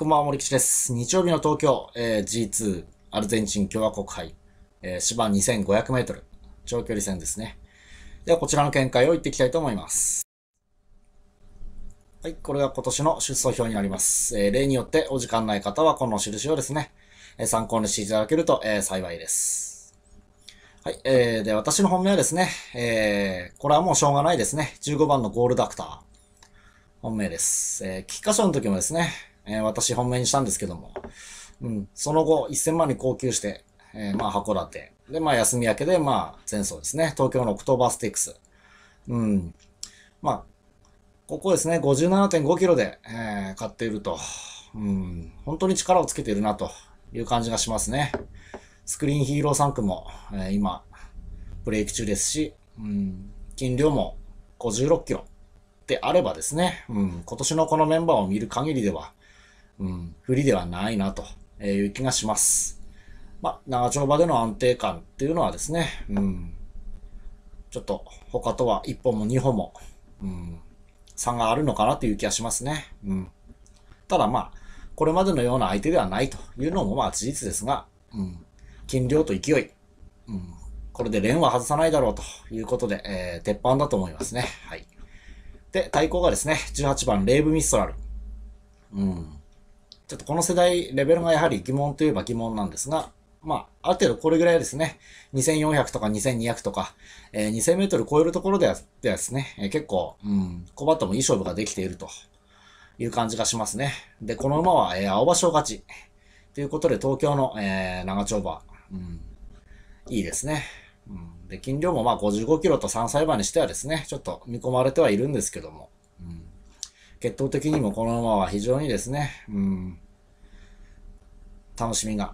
こんばんは、森吉です。日曜日の東京、えー、G2、アルゼンチン共和国杯、えー、芝2500メートル、長距離戦ですね。では、こちらの見解を言っていきたいと思います。はい、これが今年の出走表になります。えー、例によってお時間ない方は、この印をですね、えー、参考にしていただけると、えー、幸いです。はい、えー、で、私の本命はですね、えー、これはもうしょうがないですね。15番のゴールダクター。本命です。えー、菊花賞の時もですね、えー、私本命にしたんですけども、うん、その後1000万に高級して、えー、まあ函館、で、まあ休み明けで、まあ前走ですね、東京のオクトーバーステークス。うん。まあ、ここですね、57.5キロで、えー、買っていると、うん、本当に力をつけているなという感じがしますね。スクリーンヒーロー3区も、えー、今、ブレイク中ですし、うん、金量も56キロであればですね、うん、今年のこのメンバーを見る限りでは、うん、不利ではないなという気がします。まあ、長丁場での安定感っていうのはですね、うん、ちょっと他とは1本も2本も、うん、差があるのかなという気がしますね。うん、ただまあ、これまでのような相手ではないというのもまあ事実ですが、うん、金量と勢い、うん、これで連は外さないだろうということで、えー、鉄板だと思いますね。はい。で、対抗がですね、18番レイブ・ミストラル。うん。ちょっとこの世代、レベルがやはり疑問といえば疑問なんですが、まあ、ある程度これぐらいですね、2400とか2200とか、えー、2000メートル超えるところではではですね、えー、結構、うん、小バットもいい勝負ができているという感じがしますね。で、この馬は、えー、青葉所勝ち。ということで、東京の、えー、長丁場、うん、いいですね。うん、で、金量もまあ55キロと3歳馬にしてはですね、ちょっと見込まれてはいるんですけども、血統的にもこの馬は非常にですね、うん、楽しみが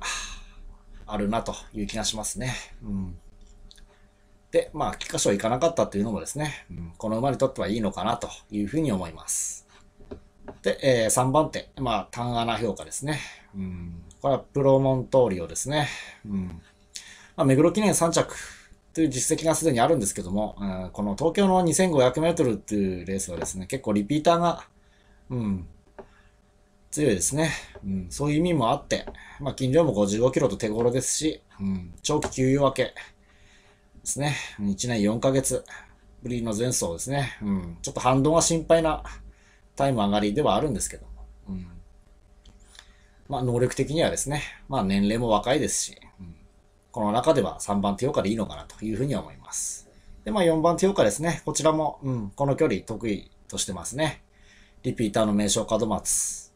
あるなという気がしますね。うん、で、まあ、菊花賞行かなかったというのもですね、うん、この馬にとってはいいのかなというふうに思います。で、えー、3番手、まあ、単穴評価ですね。うん、これはプロモントーリオですね。うんまあ、目黒記念3着という実績がすでにあるんですけども、うん、この東京の2500メートルっていうレースはですね、結構リピーターがうん。強いですね。うん。そういう意味もあって、まあ、金量も55キロと手頃ですし、うん。長期給油分けですね。1年4ヶ月ぶりの前走ですね。うん。ちょっと反動が心配なタイム上がりではあるんですけども。うん。まあ、能力的にはですね、まあ、年齢も若いですし、うん、この中では3番手よかでいいのかなというふうには思います。で、まあ、4番手よかですね。こちらも、うん、この距離得意としてますね。リピーターの名称門松。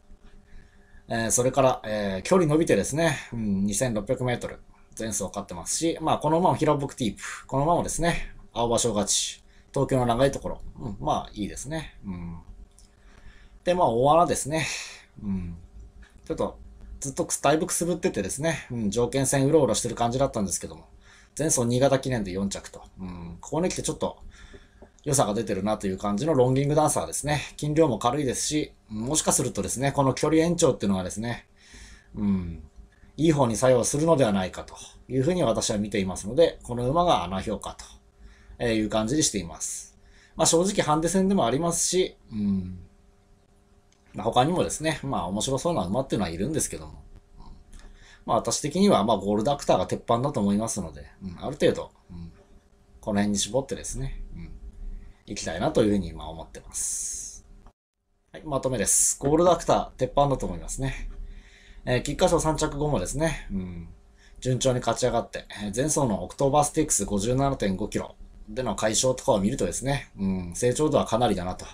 えー、それから、えー、距離伸びてですね、うん、2600メートル。前走勝ってますし、まあ、この馬も平クティープ。この馬もですね、青葉所勝ち。東京の長いところ。うん、まあ、いいですね。うん。で、まあ、大穴ですね。うん。ちょっと、ずっとだいぶくすぶっててですね、うん、条件戦うろうろしてる感じだったんですけども、前走新潟記念で4着と。うん、ここに来てちょっと、良さが出てるなという感じのロンギングダンサーですね。筋量も軽いですし、もしかするとですね、この距離延長っていうのがですね、うん、いい方に作用するのではないかというふうに私は見ていますので、この馬が穴評価という感じにしています。まあ正直ハンデ戦でもありますし、うん、まあ、他にもですね、まあ面白そうな馬っていうのはいるんですけども、ん、まあ私的にはまあゴールドアクターが鉄板だと思いますので、うん、ある程度、うん、この辺に絞ってですね、いきたいなというふうに今思ってます。はい、まとめです。ゴールドアクター、鉄板だと思いますね。えー、菊花賞3着後もですね、うん、順調に勝ち上がって、前走のオクトーバーステックス57.5キロでの解消とかを見るとですね、うん、成長度はかなりだなと。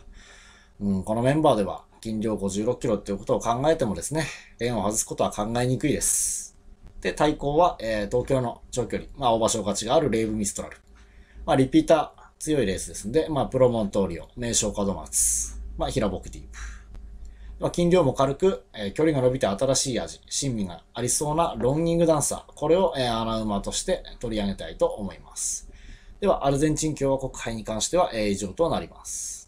うん、このメンバーでは、斤量56キロっていうことを考えてもですね、円を外すことは考えにくいです。で、対抗は、えー、東京の長距離、まあ、大場所勝ちがあるレイブミストラル。まあ、リピーター、強いレースですんで、まあ、プロモントーリオ、名称門松、まあ、平ボクディープ。まあ、筋量も軽く、えー、距離が伸びて新しい味、親身がありそうなロンギングダンサー、これを、えー、ウマとして取り上げたいと思います。では、アルゼンチン共和国杯に関しては、えー、以上となります。